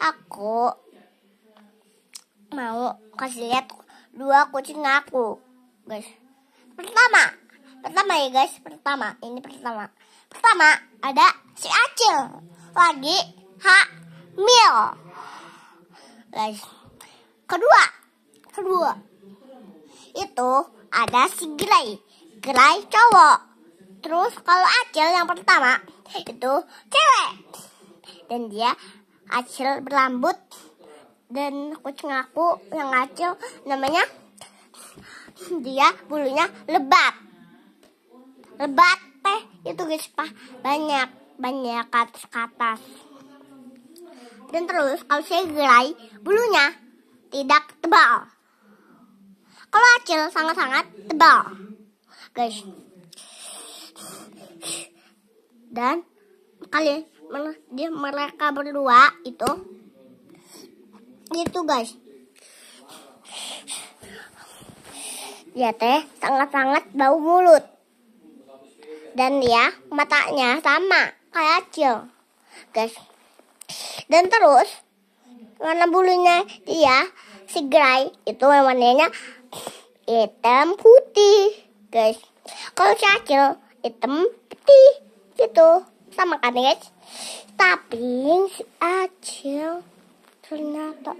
aku mau kasih lihat dua kucing aku guys pertama pertama ya guys pertama ini pertama pertama ada si Acil lagi mil guys kedua kedua itu ada si Gerai Gerai cowok terus kalau Acil yang pertama itu cewek dan dia acil berambut dan kucing aku yang acil namanya dia bulunya lebat lebat teh itu guys pak banyak banyak atas ke atas dan terus kalau saya gerai bulunya tidak tebal kalau acil sangat-sangat tebal guys dan kalian dia mereka berdua itu gitu guys ya teh sangat-sangat bau mulut dan ya matanya sama kayak cil guys dan terus warna bulunya dia si Gray itu warnanya hitam putih guys kalau si Acil hitam putih gitu sama kan ya, guys tapi si Acil ternyata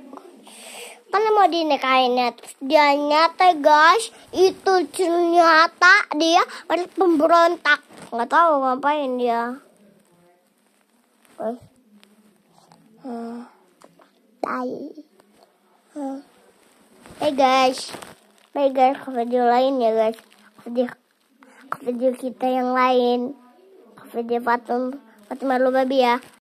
kan mau dinikahinnya terus dia nyata guys itu ternyata dia harus pemberontak nggak tahu ngapain dia hmm. hmm. hey guys bye guys ke video lain ya guys video, ke video kita yang lain video Fatul Fatimah Lubabi ya.